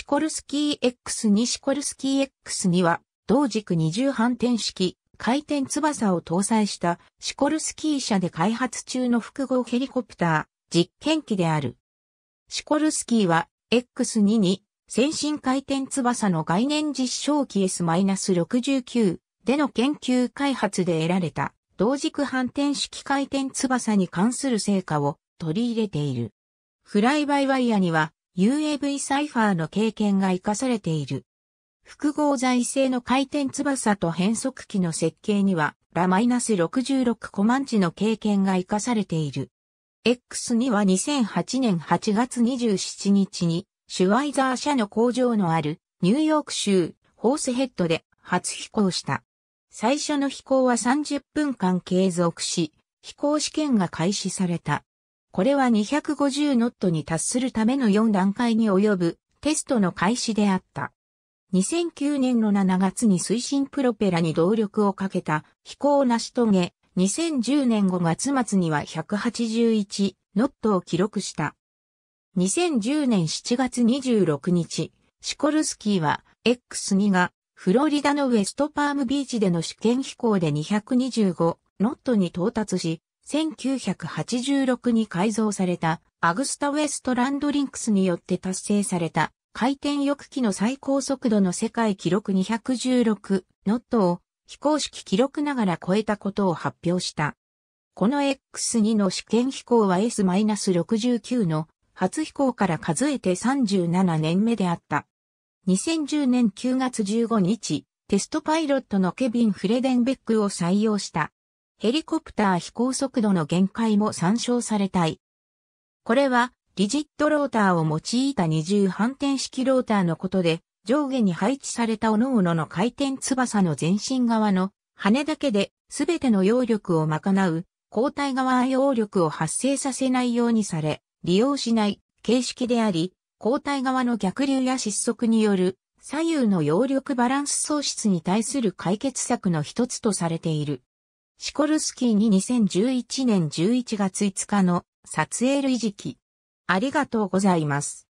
シコルスキー X2 シコルスキー X2 は、同軸二重反転式、回転翼を搭載したシコルスキー社で開発中の複合ヘリコプター、実験機である。シコルスキーは、X2 に、先進回転翼の概念実証機 S-69 での研究開発で得られた、同軸反転式回転翼に関する成果を取り入れている。フライバイワイヤには、UAV サイファーの経験が活かされている。複合材製の回転翼と変速機の設計には、ラマイナス -66 コマンチの経験が活かされている。X2 は2008年8月27日に、シュワイザー社の工場のあるニューヨーク州ホースヘッドで初飛行した。最初の飛行は30分間継続し、飛行試験が開始された。これは250ノットに達するための4段階に及ぶテストの開始であった。2009年の7月に推進プロペラに動力をかけた飛行を成し遂げ、2010年5月末には181ノットを記録した。2010年7月26日、シコルスキーは X2 がフロリダのウェストパームビーチでの試験飛行で225ノットに到達し、1986に改造されたアグスタウェストランドリンクスによって達成された回転翼機の最高速度の世界記録216ノットを非公式記録ながら超えたことを発表した。この X2 の試験飛行は S-69 の初飛行から数えて37年目であった。2010年9月15日、テストパイロットのケビン・フレデンベックを採用した。ヘリコプター飛行速度の限界も参照されたい。これは、リジットローターを用いた二重反転式ローターのことで、上下に配置された各々の回転翼の前身側の羽だけで全ての揚力を賄う、交代側揚力を発生させないようにされ、利用しない形式であり、交代側の逆流や失速による左右の揚力バランス喪失に対する解決策の一つとされている。シコルスキーに2011年11月5日の撮影類似期。ありがとうございます。